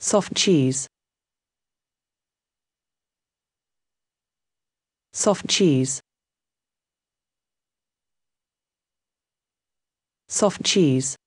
soft cheese soft cheese soft cheese